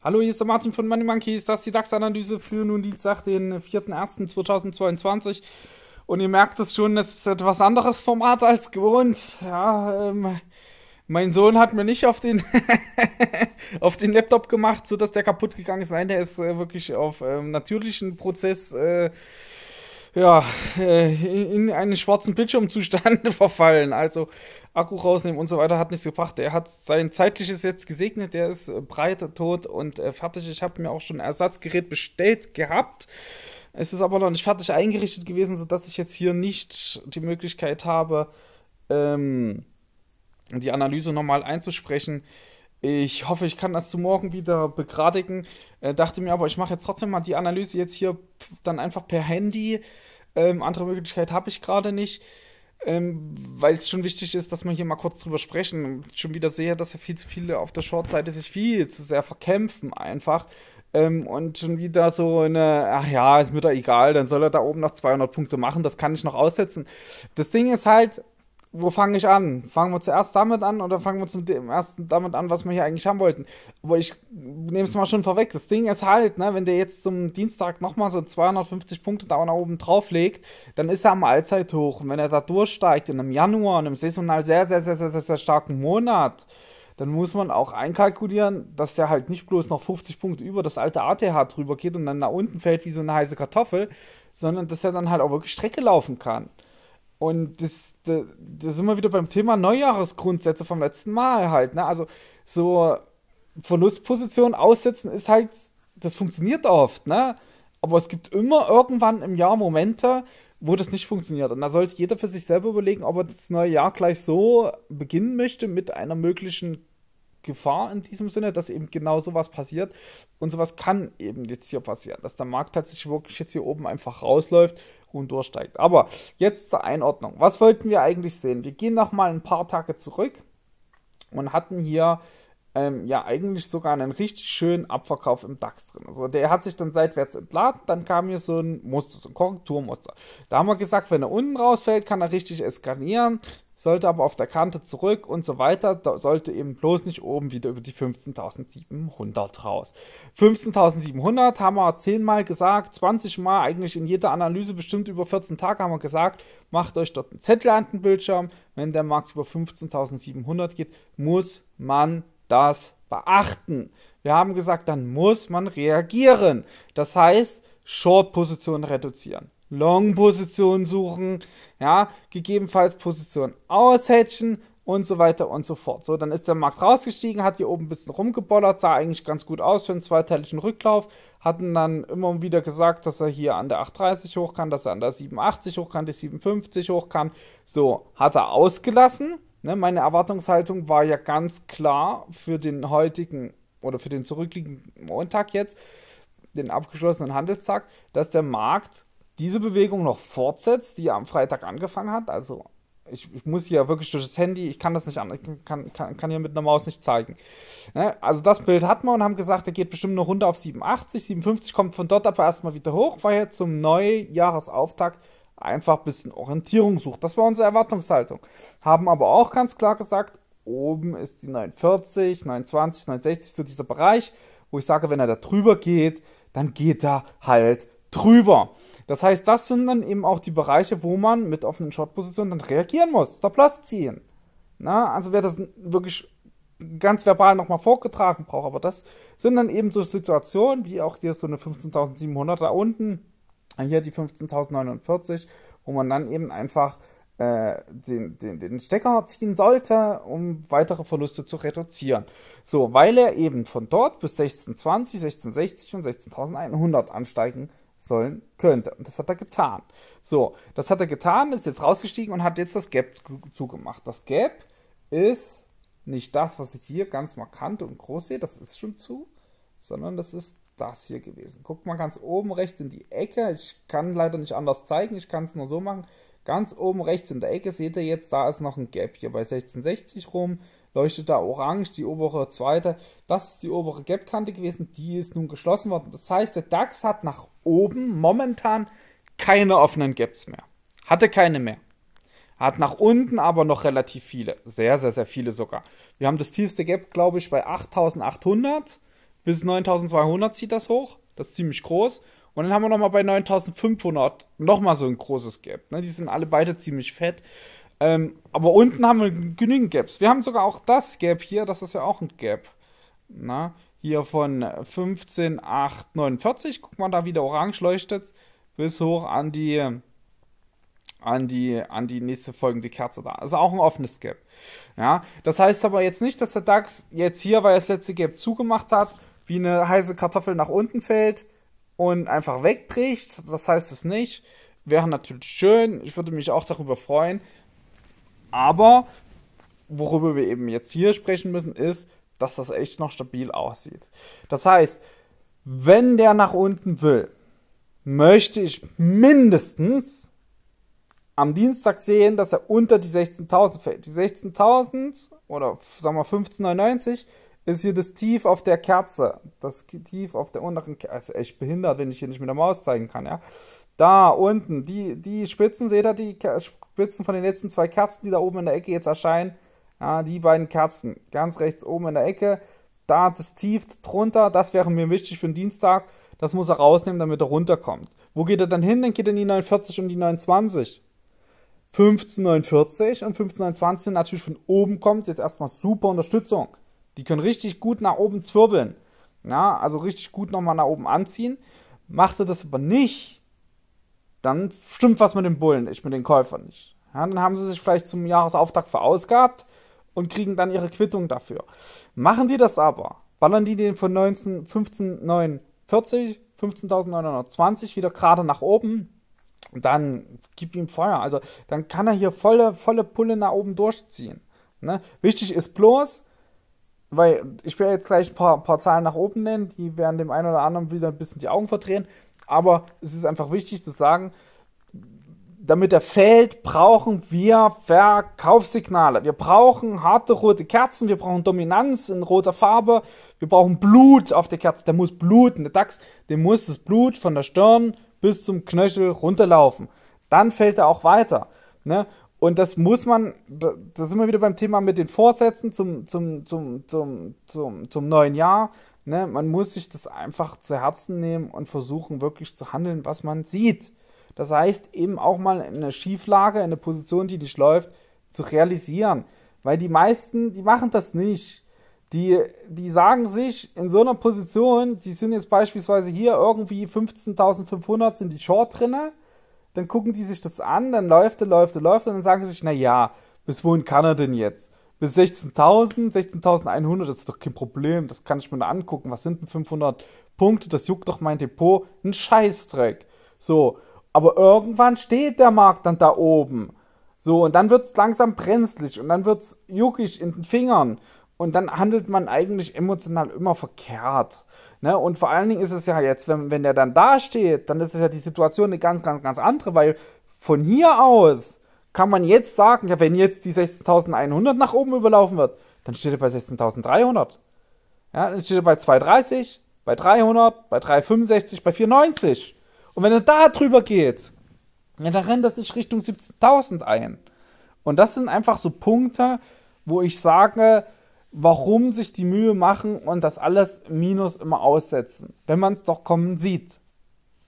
Hallo, hier ist der Martin von Money Monkeys. Das ist die DAX-Analyse für nun Dienstag, den 4.01.2022. Und ihr merkt es schon, das ist etwas anderes Format als gewohnt. Ja, ähm, mein Sohn hat mir nicht auf den, auf den Laptop gemacht, sodass der kaputt gegangen ist. Nein, der ist äh, wirklich auf ähm, natürlichen Prozess äh, ja, äh, in einen schwarzen Bildschirmzustand verfallen. Also Akku rausnehmen und so weiter hat nichts gebracht. Er hat sein zeitliches jetzt gesegnet, der ist äh, breit, tot und äh, fertig. Ich habe mir auch schon ein Ersatzgerät bestellt gehabt. Es ist aber noch nicht fertig eingerichtet gewesen, sodass ich jetzt hier nicht die Möglichkeit habe, ähm, die Analyse nochmal einzusprechen. Ich hoffe, ich kann das zu morgen wieder begradigen. Äh, dachte mir aber, ich mache jetzt trotzdem mal die Analyse jetzt hier dann einfach per Handy ähm, andere Möglichkeit habe ich gerade nicht. Ähm, weil es schon wichtig ist, dass wir hier mal kurz drüber sprechen. Schon wieder sehe, dass ja viel zu viele auf der Short-Seite sich viel zu sehr verkämpfen einfach. Ähm, und schon wieder so eine, ach ja, ist mir da egal, dann soll er da oben noch 200 Punkte machen, das kann ich noch aussetzen. Das Ding ist halt, wo fange ich an? Fangen wir zuerst damit an oder fangen wir zum ersten damit an, was wir hier eigentlich haben wollten? Aber ich nehme es mal schon vorweg. Das Ding ist halt, ne, wenn der jetzt zum Dienstag nochmal so 250 Punkte da oben drauf legt, dann ist er am Allzeithoch. Und wenn er da durchsteigt in einem Januar, in einem saisonal sehr, sehr, sehr, sehr, sehr, sehr starken Monat, dann muss man auch einkalkulieren, dass der halt nicht bloß noch 50 Punkte über das alte ATH drüber geht und dann nach unten fällt wie so eine heiße Kartoffel, sondern dass er dann halt auch wirklich Strecke laufen kann. Und das, das, das sind wir wieder beim Thema Neujahresgrundsätze vom letzten Mal halt. Ne? Also so Verlustposition aussetzen ist halt, das funktioniert oft, ne? Aber es gibt immer irgendwann im Jahr Momente, wo das nicht funktioniert. Und da sollte jeder für sich selber überlegen, ob er das neue Jahr gleich so beginnen möchte mit einer möglichen Gefahr in diesem Sinne, dass eben genau sowas passiert. Und sowas kann eben jetzt hier passieren, dass der Markt tatsächlich wirklich jetzt hier oben einfach rausläuft und durchsteigt. Aber jetzt zur Einordnung. Was wollten wir eigentlich sehen? Wir gehen nochmal ein paar Tage zurück und hatten hier ähm, ja eigentlich sogar einen richtig schönen Abverkauf im DAX drin. Also der hat sich dann seitwärts entladen, dann kam hier so ein Muster, so ein Korrekturmuster. Da haben wir gesagt, wenn er unten rausfällt, kann er richtig eskalieren sollte aber auf der Kante zurück und so weiter, da sollte eben bloß nicht oben wieder über die 15.700 raus. 15.700 haben wir 10 Mal gesagt, 20 Mal eigentlich in jeder Analyse bestimmt über 14 Tage haben wir gesagt, macht euch dort einen Zettel an den Bildschirm, wenn der Markt über 15.700 geht, muss man das beachten. Wir haben gesagt, dann muss man reagieren. Das heißt, Short-Positionen reduzieren. Long-Position suchen, ja, gegebenenfalls Position aushatchen und so weiter und so fort. So, dann ist der Markt rausgestiegen, hat hier oben ein bisschen rumgebollert, sah eigentlich ganz gut aus für einen zweiteiligen Rücklauf, hatten dann immer wieder gesagt, dass er hier an der 830 hoch kann, dass er an der 87 hoch kann, die 57 hoch kann. So, hat er ausgelassen. Ne, meine Erwartungshaltung war ja ganz klar für den heutigen oder für den zurückliegenden Montag jetzt, den abgeschlossenen Handelstag, dass der Markt diese Bewegung noch fortsetzt, die er am Freitag angefangen hat, also ich, ich, muss hier wirklich durch das Handy, ich kann das nicht an, ich kann, kann, kann hier mit einer Maus nicht zeigen. Ne? Also das Bild hat man und haben gesagt, er geht bestimmt noch runter auf 87, 57 kommt von dort aber erstmal wieder hoch, weil er zum Neujahresauftakt einfach ein bisschen Orientierung sucht. Das war unsere Erwartungshaltung. Haben aber auch ganz klar gesagt, oben ist die 49, 29, 69, so dieser Bereich, wo ich sage, wenn er da drüber geht, dann geht er halt drüber. Das heißt, das sind dann eben auch die Bereiche, wo man mit offenen Short-Positionen dann reagieren muss, Stop-Loss ziehen. Na, also wer das wirklich ganz verbal nochmal vorgetragen braucht, aber das sind dann eben so Situationen, wie auch hier so eine 15.700 da unten, hier die 15.049, wo man dann eben einfach äh, den, den, den Stecker ziehen sollte, um weitere Verluste zu reduzieren. So, weil er eben von dort bis 1620, 1660 und 16.100 ansteigen sollen könnte. Und das hat er getan. So, das hat er getan, ist jetzt rausgestiegen und hat jetzt das Gap zugemacht. Das Gap ist nicht das, was ich hier ganz markant und groß sehe, das ist schon zu, sondern das ist das hier gewesen. Guckt mal ganz oben rechts in die Ecke. Ich kann leider nicht anders zeigen, ich kann es nur so machen. Ganz oben rechts in der Ecke seht ihr jetzt, da ist noch ein Gap hier bei 1660 rum leuchtet da orange, die obere zweite. Das ist die obere Gap-Kante gewesen, die ist nun geschlossen worden. Das heißt, der DAX hat nach oben momentan keine offenen Gaps mehr. Hatte keine mehr. Hat nach unten aber noch relativ viele. Sehr, sehr, sehr viele sogar. Wir haben das tiefste Gap, glaube ich, bei 8800 bis 9200 zieht das hoch. Das ist ziemlich groß. Und dann haben wir nochmal bei 9500 nochmal so ein großes Gap. Ne? Die sind alle beide ziemlich fett. Ähm, aber unten haben wir genügend Gaps. Wir haben sogar auch das Gap hier, das ist ja auch ein Gap. Na, hier von 15, 8, 49, guck mal da wieder orange leuchtet, bis hoch an die, an die, an die nächste folgende Kerze da. Also auch ein offenes Gap. Ja, das heißt aber jetzt nicht, dass der DAX jetzt hier, weil er das letzte Gap zugemacht hat, wie eine heiße Kartoffel nach unten fällt und einfach wegbricht. Das heißt es nicht. Wäre natürlich schön. Ich würde mich auch darüber freuen. Aber worüber wir eben jetzt hier sprechen müssen, ist, dass das echt noch stabil aussieht. Das heißt, wenn der nach unten will, möchte ich mindestens am Dienstag sehen, dass er unter die 16.000 fällt. Die 16.000 oder sagen wir 15,99 ist hier das Tief auf der Kerze. Das Tief auf der unteren Kerze. Also echt behindert, wenn ich hier nicht mit der Maus zeigen kann, ja. Da unten, die, die Spitzen, seht ihr, die Spitzen von den letzten zwei Kerzen, die da oben in der Ecke jetzt erscheinen. Ja, die beiden Kerzen, ganz rechts oben in der Ecke. Da das Tief drunter, das wäre mir wichtig für den Dienstag. Das muss er rausnehmen, damit er runterkommt. Wo geht er dann hin? Dann geht er in die 49 und die 29. 1549 und 1529 natürlich von oben kommt jetzt erstmal super Unterstützung. Die können richtig gut nach oben zwirbeln. Ja, also richtig gut nochmal nach oben anziehen. Macht er das aber nicht, dann stimmt was mit den Bullen nicht, mit den Käufern nicht. Ja, dann haben sie sich vielleicht zum Jahresauftakt verausgabt und kriegen dann ihre Quittung dafür. Machen die das aber, ballern die den von 15,49, 15.920 wieder gerade nach oben, dann gib ihm Feuer. Also dann kann er hier volle, volle Pulle nach oben durchziehen. Ne? Wichtig ist bloß, weil ich werde jetzt gleich ein paar, paar Zahlen nach oben nennen, die werden dem einen oder anderen wieder ein bisschen die Augen verdrehen aber es ist einfach wichtig zu sagen, damit er fällt, brauchen wir Verkaufssignale. Wir brauchen harte rote Kerzen, wir brauchen Dominanz in roter Farbe, wir brauchen Blut auf der Kerze. Der muss bluten. Der Dachs, dem muss das Blut von der Stirn bis zum Knöchel runterlaufen. Dann fällt er auch weiter. Ne? Und das muss man, da sind wir wieder beim Thema mit den Vorsätzen zum, zum, zum, zum, zum, zum neuen Jahr. Ne, man muss sich das einfach zu Herzen nehmen und versuchen wirklich zu handeln, was man sieht. Das heißt, eben auch mal in einer Schieflage, in einer Position, die nicht läuft, zu realisieren. Weil die meisten, die machen das nicht. Die, die sagen sich in so einer Position, die sind jetzt beispielsweise hier irgendwie 15.500 sind die Short drinne, dann gucken die sich das an, dann läuft läuft läuft und dann sagen sie sich, na ja, bis wohin kann er denn jetzt? bis 16.000, 16.100, das ist doch kein Problem, das kann ich mir nur angucken. Was sind denn 500 Punkte? Das juckt doch mein Depot. Ein Scheißdreck. So, aber irgendwann steht der Markt dann da oben. So, und dann wird es langsam brenzlig und dann wird es juckig in den Fingern. Und dann handelt man eigentlich emotional immer verkehrt. Ne? Und vor allen Dingen ist es ja jetzt, wenn, wenn der dann da steht, dann ist es ja die Situation eine ganz, ganz, ganz andere, weil von hier aus kann man jetzt sagen, ja, wenn jetzt die 16.100 nach oben überlaufen wird, dann steht er bei 16.300. Ja, dann steht er bei 230, bei 300, bei 365, bei 490. Und wenn er da drüber geht, ja, dann rennt er sich Richtung 17.000 ein. Und das sind einfach so Punkte, wo ich sage, warum sich die Mühe machen und das alles Minus immer aussetzen, wenn man es doch kommen sieht.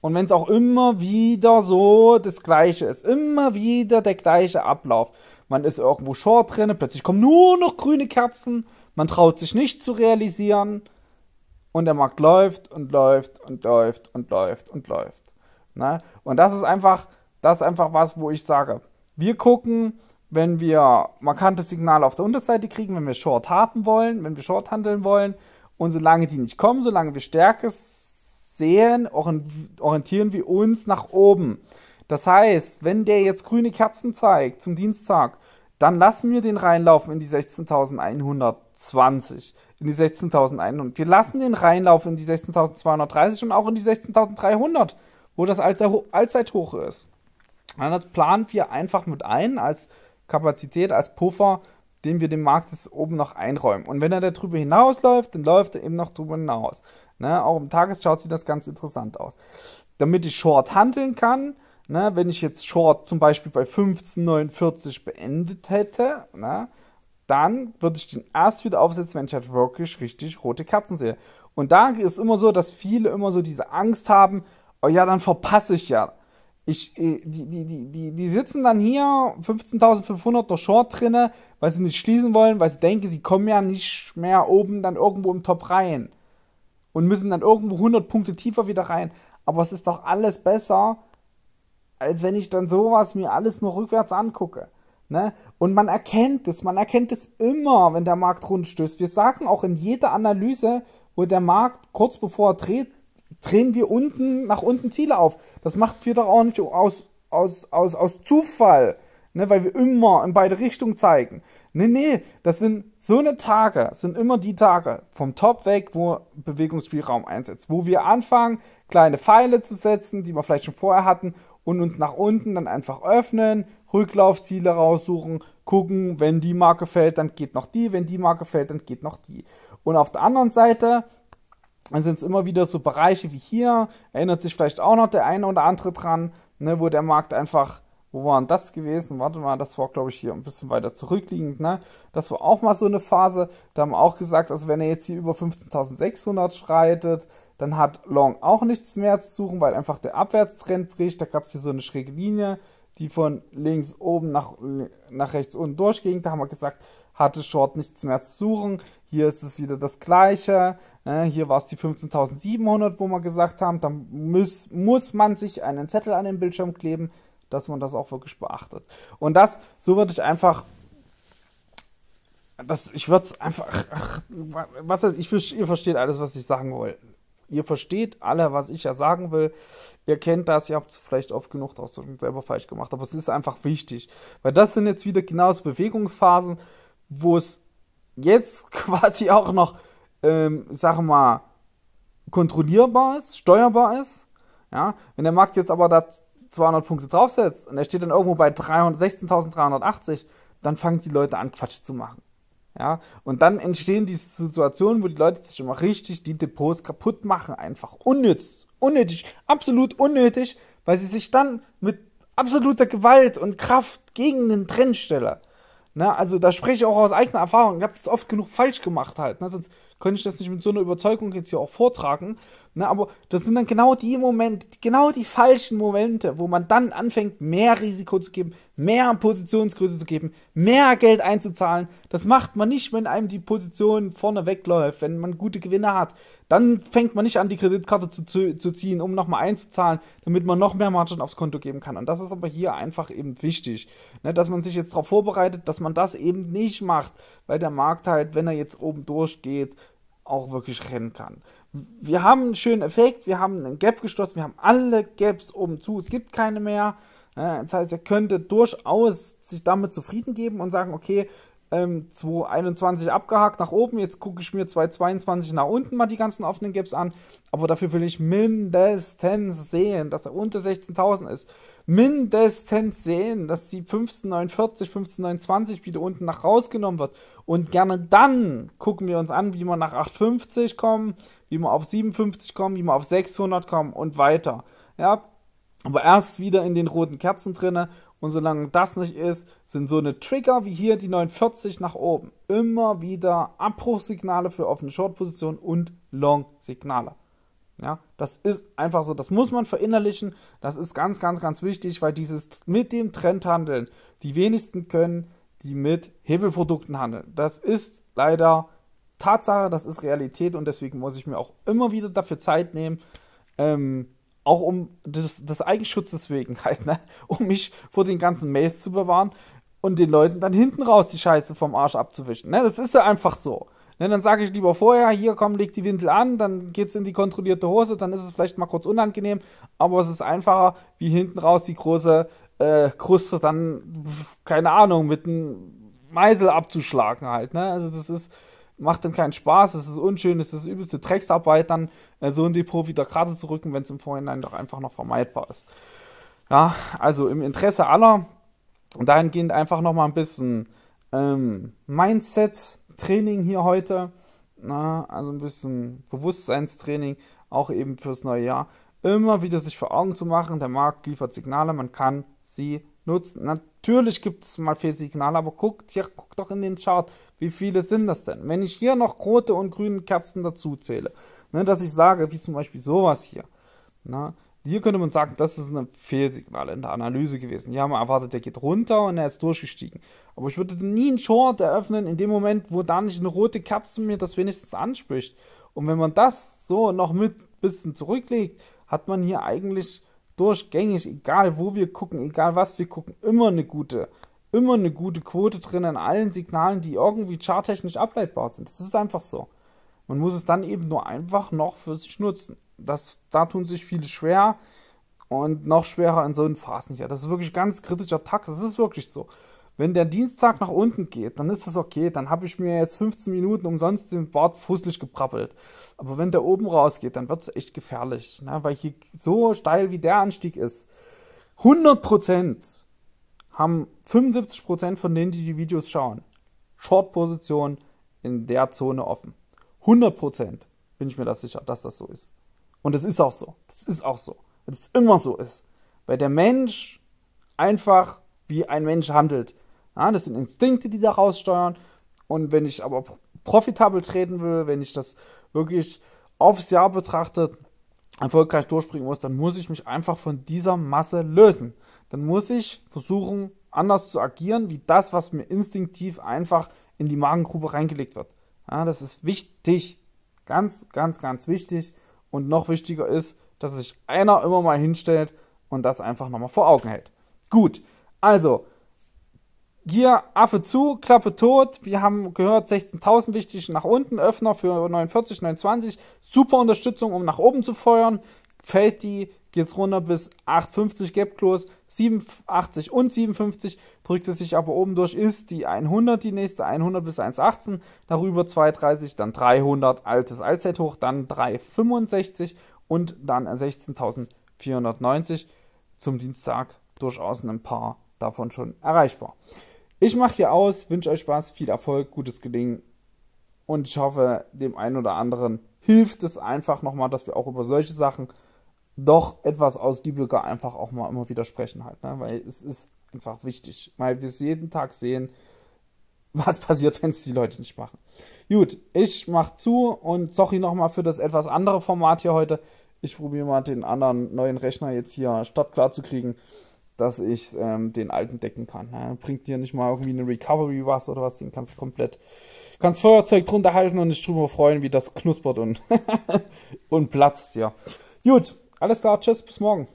Und wenn es auch immer wieder so das Gleiche ist, immer wieder der gleiche Ablauf. Man ist irgendwo short drin, plötzlich kommen nur noch grüne Kerzen, man traut sich nicht zu realisieren und der Markt läuft und läuft und läuft und läuft und läuft. Ne? Und das ist einfach, das ist einfach was, wo ich sage, wir gucken, wenn wir markante Signale auf der Unterseite kriegen, wenn wir Short haben wollen, wenn wir Short handeln wollen und solange die nicht kommen, solange wir stärkes sehen, orientieren wir uns nach oben. Das heißt, wenn der jetzt grüne Kerzen zeigt zum Dienstag, dann lassen wir den reinlaufen in die 16.120, in die 16.100. Wir lassen den reinlaufen in die 16.230 und auch in die 16.300, wo das Allzeithoch ist. Und das planen wir einfach mit ein als Kapazität, als Puffer den wir dem Markt jetzt oben noch einräumen. Und wenn er da drüber hinausläuft, dann läuft er eben noch drüber hinaus. Ne? Auch im Tageschart sieht das ganz interessant aus. Damit ich Short handeln kann, ne? wenn ich jetzt Short zum Beispiel bei 15,49 beendet hätte, ne? dann würde ich den erst wieder aufsetzen, wenn ich halt wirklich richtig rote Kerzen sehe. Und da ist immer so, dass viele immer so diese Angst haben, oh ja, dann verpasse ich ja. Ich, äh, die, die, die, die sitzen dann hier 15.500 der Short drinne, weil sie nicht schließen wollen, weil sie denken, sie kommen ja nicht mehr oben dann irgendwo im Top rein und müssen dann irgendwo 100 Punkte tiefer wieder rein. Aber es ist doch alles besser, als wenn ich dann sowas mir alles nur rückwärts angucke. Ne? Und man erkennt es, man erkennt es immer, wenn der Markt rund stößt. Wir sagen auch in jeder Analyse, wo der Markt kurz bevor er dreht, drehen wir unten nach unten Ziele auf. Das macht wir doch auch nicht aus, aus, aus, aus Zufall, ne, weil wir immer in beide Richtungen zeigen. Nee, nee, das sind so eine Tage, sind immer die Tage vom Top weg, wo Bewegungsspielraum einsetzt, wo wir anfangen, kleine Pfeile zu setzen, die wir vielleicht schon vorher hatten und uns nach unten dann einfach öffnen, Rücklaufziele raussuchen, gucken, wenn die Marke fällt, dann geht noch die, wenn die Marke fällt, dann geht noch die. Und auf der anderen Seite dann sind es immer wieder so Bereiche wie hier, erinnert sich vielleicht auch noch der eine oder andere dran, ne, wo der Markt einfach, wo war denn das gewesen? Warte mal, das war glaube ich hier ein bisschen weiter zurückliegend, ne? Das war auch mal so eine Phase, da haben auch gesagt, also wenn er jetzt hier über 15.600 schreitet, dann hat Long auch nichts mehr zu suchen, weil einfach der Abwärtstrend bricht, da gab es hier so eine schräge Linie, die von links oben nach, nach rechts unten durchging, da haben wir gesagt, hatte Short nichts mehr zu suchen. Hier ist es wieder das gleiche. Äh, hier war es die 15.700, wo wir gesagt haben, dann muss, muss man sich einen Zettel an den Bildschirm kleben, dass man das auch wirklich beachtet. Und das, so würde ich einfach das, ich würde es einfach, ach, was ich, ihr versteht alles, was ich sagen will. Ihr versteht alle, was ich ja sagen will. Ihr kennt das, ihr habt es vielleicht oft genug auch selber falsch gemacht, aber es ist einfach wichtig. Weil das sind jetzt wieder genauso Bewegungsphasen, wo es jetzt quasi auch noch, ähm, sag mal, kontrollierbar ist, steuerbar ist. Ja, wenn der Markt jetzt aber da 200 Punkte draufsetzt und er steht dann irgendwo bei 16.380, dann fangen die Leute an, Quatsch zu machen. Ja, und dann entstehen diese Situationen, wo die Leute sich immer richtig die Depots kaputt machen, einfach unnütz, unnötig, absolut unnötig, weil sie sich dann mit absoluter Gewalt und Kraft gegen den Trendsteller Ne? Also da spreche ich auch aus eigener Erfahrung. Ich habe das oft genug falsch gemacht halt. Ne? Sonst könnte ich das nicht mit so einer Überzeugung jetzt hier auch vortragen. Ne? Aber das sind dann genau die Momente, genau die falschen Momente, wo man dann anfängt, mehr Risiko zu geben, mehr Positionsgröße zu geben, mehr Geld einzuzahlen. Das macht man nicht, wenn einem die Position vorne wegläuft, wenn man gute Gewinne hat. Dann fängt man nicht an, die Kreditkarte zu, zu, zu ziehen, um nochmal einzuzahlen, damit man noch mehr Margin aufs Konto geben kann. Und das ist aber hier einfach eben wichtig, ne? dass man sich jetzt darauf vorbereitet, dass man das eben nicht macht, weil der Markt halt, wenn er jetzt oben durchgeht, auch wirklich rennen kann. Wir haben einen schönen Effekt, wir haben einen Gap geschlossen, wir haben alle Gaps oben zu, es gibt keine mehr. Das heißt, er könnte durchaus sich damit zufrieden geben und sagen, okay, ähm, 221 abgehakt nach oben. Jetzt gucke ich mir 222 nach unten mal die ganzen offenen Gaps an. Aber dafür will ich mindestens sehen, dass er unter 16.000 ist. Mindestens sehen, dass die 1549, 1529 wieder unten nach rausgenommen wird. Und gerne dann gucken wir uns an, wie wir nach 850 kommen, wie wir auf 57 kommen, wie wir auf 600 kommen und weiter. Ja, aber erst wieder in den roten Kerzen drinne und solange das nicht ist, sind so eine Trigger wie hier die 49 nach oben immer wieder Abbruchsignale für offene Short-Positionen und Long-Signale. Ja, das ist einfach so, das muss man verinnerlichen. Das ist ganz, ganz, ganz wichtig, weil dieses mit dem Trend handeln, die wenigsten können, die mit Hebelprodukten handeln. Das ist leider Tatsache, das ist Realität und deswegen muss ich mir auch immer wieder dafür Zeit nehmen, ähm, auch um des, des Eigenschutzes wegen halt, ne? um mich vor den ganzen Mails zu bewahren und den Leuten dann hinten raus die Scheiße vom Arsch abzuwischen. Ne? Das ist ja einfach so. Ne? Dann sage ich lieber vorher, hier komm, leg die Windel an, dann geht's in die kontrollierte Hose, dann ist es vielleicht mal kurz unangenehm, aber es ist einfacher, wie hinten raus die große äh, Kruste dann, keine Ahnung, mit einem Meisel abzuschlagen halt. Ne? Also das ist macht dann keinen Spaß, es ist unschön, es ist übelste Drecksarbeit, dann äh, so ein Depot wieder gerade zu rücken, wenn es im Vorhinein doch einfach noch vermeidbar ist. Ja, also im Interesse aller, dahingehend einfach nochmal ein bisschen ähm, Mindset-Training hier heute, na, also ein bisschen Bewusstseinstraining, auch eben fürs neue Jahr. Immer wieder sich vor Augen zu machen, der Markt liefert Signale, man kann sie nutzen. Natürlich gibt es mal Fehlsignale, aber guckt, ja, guckt doch in den Chart, wie viele sind das denn? Wenn ich hier noch rote und grüne Kerzen dazu zähle, ne, dass ich sage, wie zum Beispiel sowas hier, ne, hier könnte man sagen, das ist ein Fehlsignal in der Analyse gewesen. Hier haben wir erwartet, der geht runter und er ist durchgestiegen. Aber ich würde nie einen Short eröffnen in dem Moment, wo da nicht eine rote Kerze mir das wenigstens anspricht. Und wenn man das so noch mit ein bisschen zurücklegt, hat man hier eigentlich durchgängig, egal wo wir gucken, egal was wir gucken, immer eine gute, immer eine gute Quote drin an allen Signalen, die irgendwie charttechnisch ableitbar sind. Das ist einfach so. Man muss es dann eben nur einfach noch für sich nutzen. Das, da tun sich viele schwer und noch schwerer in so einem Phasen Das ist wirklich ganz kritischer Takt, das ist wirklich so. Wenn der Dienstag nach unten geht, dann ist das okay. Dann habe ich mir jetzt 15 Minuten umsonst den Bart fusselig geprappelt. Aber wenn der oben rausgeht, dann wird es echt gefährlich. Ne? Weil hier so steil wie der Anstieg ist, 100 haben 75 von denen, die die Videos schauen, Short-Position in der Zone offen. 100 bin ich mir das sicher, dass das so ist. Und es ist auch so. Das ist auch so. Weil es immer so ist. Weil der Mensch einfach wie ein Mensch handelt. Ja, ah, das sind Instinkte, die daraus steuern. Und wenn ich aber profitabel treten will, wenn ich das wirklich aufs Jahr betrachtet erfolgreich durchbringen muss, dann muss ich mich einfach von dieser Masse lösen. Dann muss ich versuchen, anders zu agieren, wie das, was mir instinktiv einfach in die Magengrube reingelegt wird. Ja, das ist wichtig. Ganz, ganz, ganz wichtig. Und noch wichtiger ist, dass sich einer immer mal hinstellt und das einfach nochmal vor Augen hält. Gut, also hier Affe zu, Klappe tot. Wir haben gehört, 16.000 wichtig nach unten, Öffner für 49, 29. Super Unterstützung, um nach oben zu feuern. Fällt die, geht's runter bis 8,50 Gap Close, 87 und 57. Drückt es sich aber oben durch, ist die 100, die nächste 100 bis 1,18. Darüber 2,30, dann 300, altes Allzeithoch, dann 3,65 und dann 16.490. Zum Dienstag durchaus ein paar davon schon erreichbar. Ich mache hier aus, wünsche euch Spaß, viel Erfolg, gutes Gelingen und ich hoffe, dem einen oder anderen hilft es einfach nochmal, dass wir auch über solche Sachen doch etwas ausgiebiger einfach auch mal immer wieder sprechen halt, ne? weil es ist einfach wichtig, weil wir es jeden Tag sehen, was passiert, wenn es die Leute nicht machen. Gut, ich mache zu und sorry nochmal für das etwas andere Format hier heute. Ich probiere mal den anderen neuen Rechner jetzt hier startklar zu kriegen dass ich ähm, den alten decken kann. Ja, ne? bringt dir nicht mal irgendwie eine Recovery was oder was, den kannst du komplett, kannst Feuerzeug drunter halten und dich drüber freuen, wie das knuspert und, und platzt, ja. Gut, alles klar, tschüss, bis morgen.